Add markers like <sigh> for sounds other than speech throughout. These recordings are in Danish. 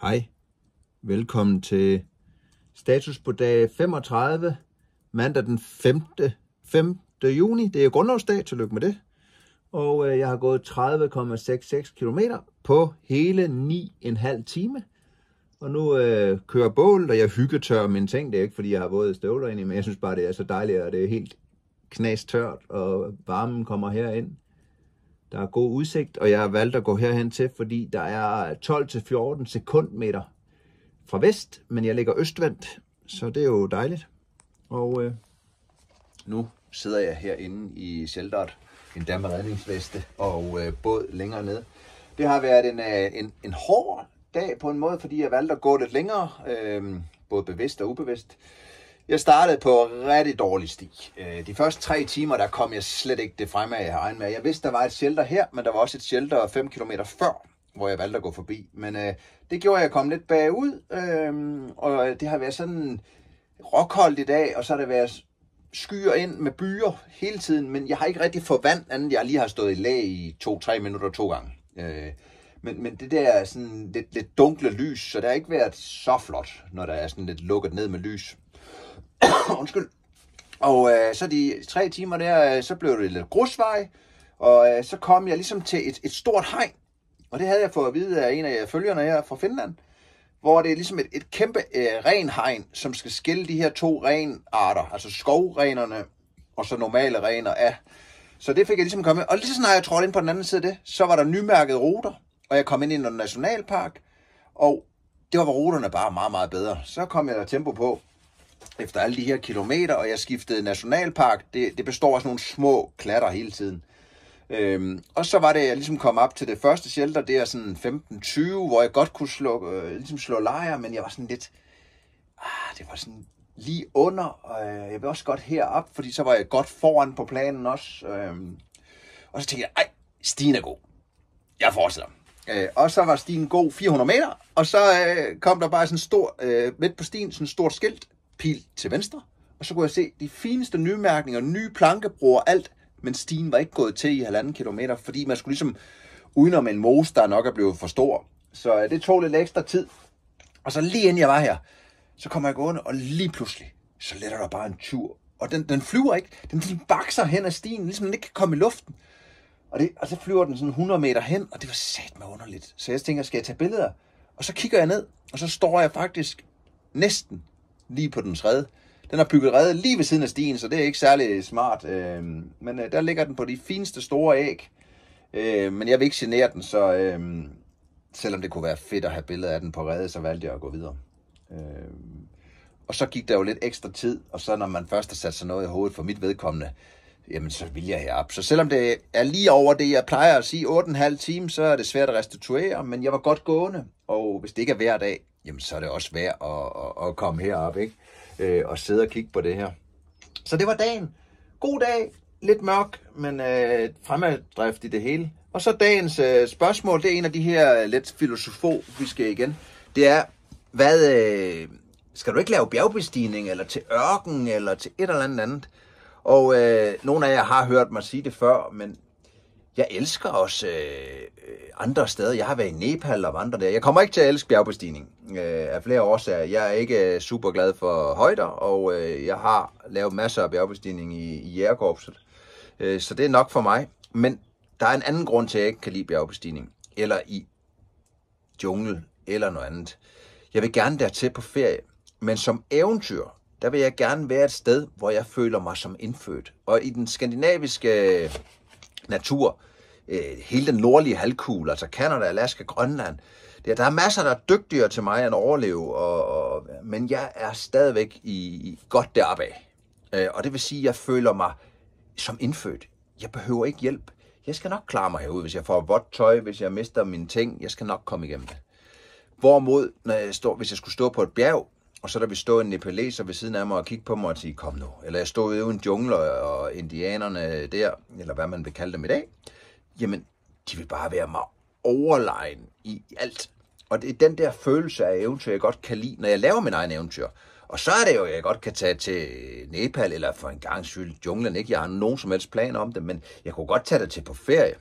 Hej, velkommen til status på dag 35, mandag den 5. 5. juni. Det er grundlovsdag, tillykke med det. Og øh, jeg har gået 30,66 km på hele 9,5 time. Og nu øh, kører bål, og jeg tør min ting. Det er ikke, fordi jeg har våde støvler ind i, men jeg synes bare, det er så dejligt, og det er helt knastørt, og varmen kommer herind. Der er god udsigt, og jeg har valgt at gå herhen til, fordi der er 12-14 sekundmeter fra vest, men jeg ligger østvendt, så det er jo dejligt. Og øh, nu sidder jeg herinde i shelteret, en med redningsveste og øh, båd længere ned. Det har været en, øh, en, en hård dag på en måde, fordi jeg valgte at gå lidt længere, øh, både bevidst og ubevidst. Jeg startede på rigtig dårlig sti. Øh, de første tre timer, der kom jeg slet ikke det fremad, jeg havde med. Jeg vidste, der var et shelter her, men der var også et shelter 5 km før, hvor jeg valgte at gå forbi. Men øh, det gjorde, at jeg kom lidt bagud, øh, og det har været sådan rockholdt i dag, og så har det været skyer ind med byer hele tiden, men jeg har ikke rigtig vand, andet, jeg lige har stået i lag i to-tre minutter to gange. Øh, men, men det der sådan lidt, lidt dunkle lys, så det har ikke været så flot, når der er sådan lidt lukket ned med lys. <coughs> Undskyld. Og øh, så de tre timer der, øh, så blev det lidt grusvej, og øh, så kom jeg ligesom til et, et stort hegn. Og det havde jeg fået at vide af en af følgerne her fra Finland, hvor det er ligesom et, et kæmpe øh, renhegn, som skal skille de her to renarter, altså skovrenerne og så normale rener af. Så det fik jeg ligesom kommet. Og lige så snart jeg trådte ind på den anden side af det, så var der nymærkede ruter, og jeg kom ind i en nationalpark, og det var ruterne bare meget, meget bedre. Så kom jeg der tempo på, efter alle de her kilometer, og jeg skiftede nationalpark. Det, det består af sådan nogle små klatter hele tiden. Øhm, og så var det, jeg ligesom kom op til det første shelter, det er sådan 15-20, hvor jeg godt kunne slå, øh, ligesom slå lejr, men jeg var sådan lidt, ah, det var sådan lige under, og øh, jeg vil også godt herop, fordi så var jeg godt foran på planen også. Øhm, og så tænkte jeg, ej, Stien er god. Jeg fortsætter. Øh, og så var stien god 400 meter, og så øh, kom der bare sådan stor, øh, midt på stien, sådan et stort skilt, pil til venstre, og så kunne jeg se de fineste nymærkninger, nye plankebroer, alt, men stien var ikke gået til i halvanden kilometer, fordi man skulle ligesom udenom en mose, der nok er blevet for stor. Så øh, det tog lidt ekstra tid. Og så lige inden jeg var her, så kommer jeg gående, og lige pludselig, så letter der bare en tur. Og den, den flyver ikke. Den, den bakser hen ad stien, ligesom den ikke kan komme i luften. Og, det, og så flyver den sådan 100 meter hen, og det var sat med underligt. Så jeg tænker, skal jeg tage billeder? Og så kigger jeg ned, og så står jeg faktisk næsten lige på den tredje. Den har bygget redde lige ved siden af stien, så det er ikke særlig smart. Øh, men øh, der ligger den på de fineste store æg. Øh, men jeg vil ikke genere den, så øh, selvom det kunne være fedt at have billeder af den på redde, så valgte jeg at gå videre. Øh, og så gik der jo lidt ekstra tid, og så når man først har sat sig noget i hovedet for mit vedkommende, jamen så vil jeg herop. Så selvom det er lige over det, jeg plejer at sige, 8,5 timer, så er det svært at restituere, men jeg var godt gående, og hvis det ikke er hver dag, jamen så er det også værd at, at, at komme herop, ikke? Øh, og sidde og kigge på det her. Så det var dagen. God dag, lidt mørk, men øh, fremaddrift i det hele. Og så dagens øh, spørgsmål, det er en af de her øh, lidt filosofiske igen. Det er, hvad øh, skal du ikke lave bjergbestigning, eller til ørken, eller til et eller andet andet? Og øh, nogle af jer har hørt mig sige det før, men jeg elsker også øh, øh, andre steder. Jeg har været i Nepal og vandret der. Jeg kommer ikke til at elske bjergbestigning øh, af flere årsager. Jeg er ikke øh, super glad for højder, og øh, jeg har lavet masser af bjergbestigning i, i Jægerkorpset. Øh, så det er nok for mig. Men der er en anden grund til, at jeg ikke kan lide bjergbestigning. Eller i jungle, eller noget andet. Jeg vil gerne dertil på ferie. Men som eventyr, der vil jeg gerne være et sted, hvor jeg føler mig som indfødt. Og i den skandinaviske natur. Øh, hele den nordlige halvkugle, altså Kanada, Alaska, Grønland. Der, der er masser, der er dygtigere til mig end at overleve, og, og, men jeg er stadigvæk i, i godt deroppe af. Øh, og det vil sige, at jeg føler mig som indfødt. Jeg behøver ikke hjælp. Jeg skal nok klare mig herude, hvis jeg får vådt tøj, hvis jeg mister mine ting. Jeg skal nok komme igennem det. Hvorimod, når jeg står, hvis jeg skulle stå på et bjerg, og så der vi stå en nepaleser ved siden af mig og kigge på mig og sige, kom nu. Eller jeg stod ude i en jungle, og indianerne der, eller hvad man vil kalde dem i dag, jamen, de vil bare være mig overlegen i alt. Og det er den der følelse af eventyr, jeg godt kan lide, når jeg laver min egen eventyr. Og så er det jo, at jeg godt kan tage til Nepal, eller for en gang skyld junglen, ikke? Jeg har nogen som helst plan om det, men jeg kunne godt tage det til på ferie.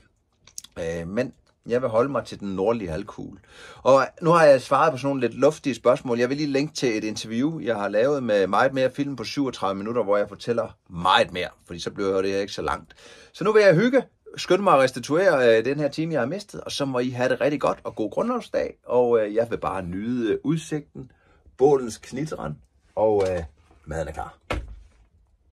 Øh, men jeg vil holde mig til den nordlige halvkugle. Og nu har jeg svaret på sådan nogle lidt luftige spørgsmål. Jeg vil lige linke til et interview, jeg har lavet med meget mere film på 37 minutter, hvor jeg fortæller meget mere, fordi så bliver det ikke så langt. Så nu vil jeg hygge, skynde mig at restituere øh, den her time, jeg har mistet, og så må I have det rigtig godt og god grundlovsdag. Og øh, jeg vil bare nyde øh, udsigten, bålens knitren, og maden er klar.